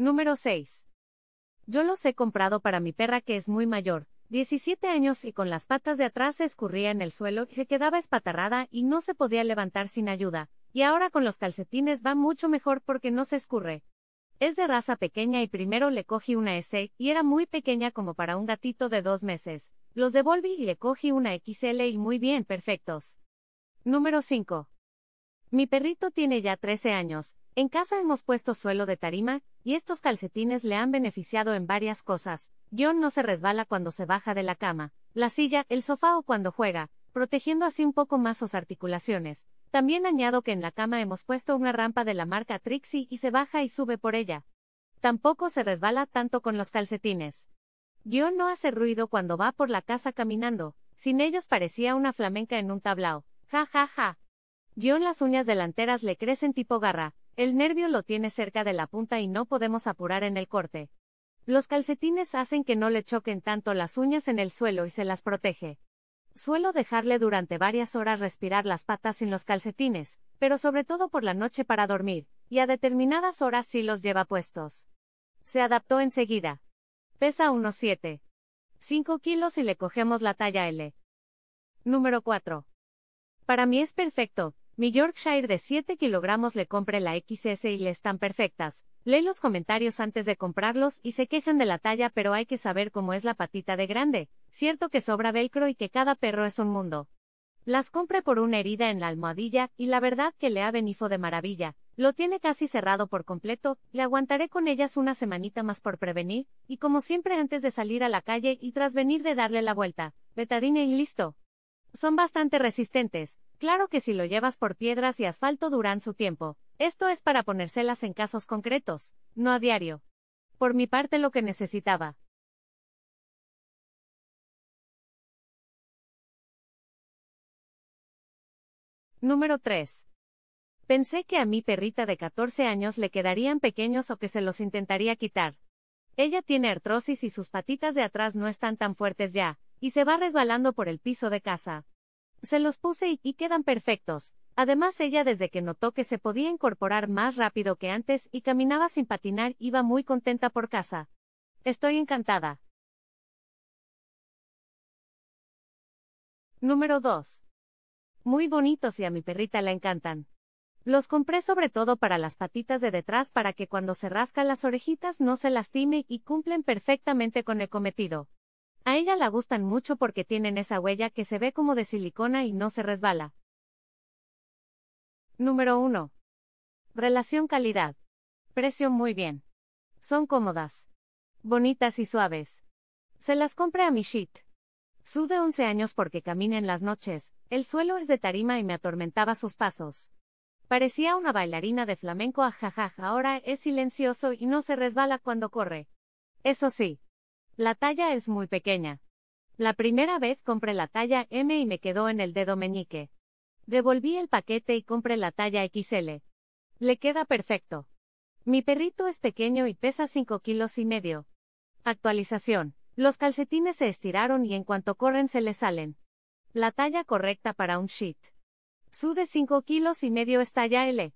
Número 6. Yo los he comprado para mi perra que es muy mayor, 17 años y con las patas de atrás se escurría en el suelo y se quedaba espatarrada y no se podía levantar sin ayuda, y ahora con los calcetines va mucho mejor porque no se escurre. Es de raza pequeña y primero le cogí una S y era muy pequeña como para un gatito de dos meses. Los devolví y le cogí una XL y muy bien, perfectos. Número 5. Mi perrito tiene ya 13 años. En casa hemos puesto suelo de tarima, y estos calcetines le han beneficiado en varias cosas. John no se resbala cuando se baja de la cama, la silla, el sofá o cuando juega, protegiendo así un poco más sus articulaciones. También añado que en la cama hemos puesto una rampa de la marca Trixie y se baja y sube por ella. Tampoco se resbala tanto con los calcetines. John no hace ruido cuando va por la casa caminando, sin ellos parecía una flamenca en un tablao. Ja ja ja. John las uñas delanteras le crecen tipo garra, el nervio lo tiene cerca de la punta y no podemos apurar en el corte. Los calcetines hacen que no le choquen tanto las uñas en el suelo y se las protege. Suelo dejarle durante varias horas respirar las patas sin los calcetines, pero sobre todo por la noche para dormir, y a determinadas horas sí los lleva puestos. Se adaptó enseguida. Pesa unos 7.5 kilos y le cogemos la talla L. Número 4. Para mí es perfecto, mi Yorkshire de 7 kilogramos le compré la XS y le están perfectas. Lee los comentarios antes de comprarlos y se quejan de la talla, pero hay que saber cómo es la patita de grande. Cierto que sobra velcro y que cada perro es un mundo. Las compré por una herida en la almohadilla, y la verdad que le ha venido de maravilla. Lo tiene casi cerrado por completo, le aguantaré con ellas una semanita más por prevenir, y como siempre antes de salir a la calle y tras venir de darle la vuelta, betadine y listo. Son bastante resistentes, Claro que si lo llevas por piedras y asfalto duran su tiempo. Esto es para ponérselas en casos concretos, no a diario. Por mi parte lo que necesitaba. Número 3. Pensé que a mi perrita de 14 años le quedarían pequeños o que se los intentaría quitar. Ella tiene artrosis y sus patitas de atrás no están tan fuertes ya, y se va resbalando por el piso de casa. Se los puse y, quedan perfectos. Además ella desde que notó que se podía incorporar más rápido que antes y caminaba sin patinar, iba muy contenta por casa. Estoy encantada. Número 2. Muy bonitos y a mi perrita la encantan. Los compré sobre todo para las patitas de detrás para que cuando se rasca las orejitas no se lastime y cumplen perfectamente con el cometido. A ella la gustan mucho porque tienen esa huella que se ve como de silicona y no se resbala. Número 1. Relación calidad. Precio muy bien. Son cómodas. Bonitas y suaves. Se las compré a mi Su de 11 años porque camina en las noches, el suelo es de tarima y me atormentaba sus pasos. Parecía una bailarina de flamenco jaja, ahora es silencioso y no se resbala cuando corre. Eso sí, la talla es muy pequeña. La primera vez compré la talla M y me quedó en el dedo meñique. Devolví el paquete y compré la talla XL. Le queda perfecto. Mi perrito es pequeño y pesa 5 kilos y medio. Actualización. Los calcetines se estiraron y en cuanto corren se le salen. La talla correcta para un sheet. Su de 5 kilos y medio es talla L.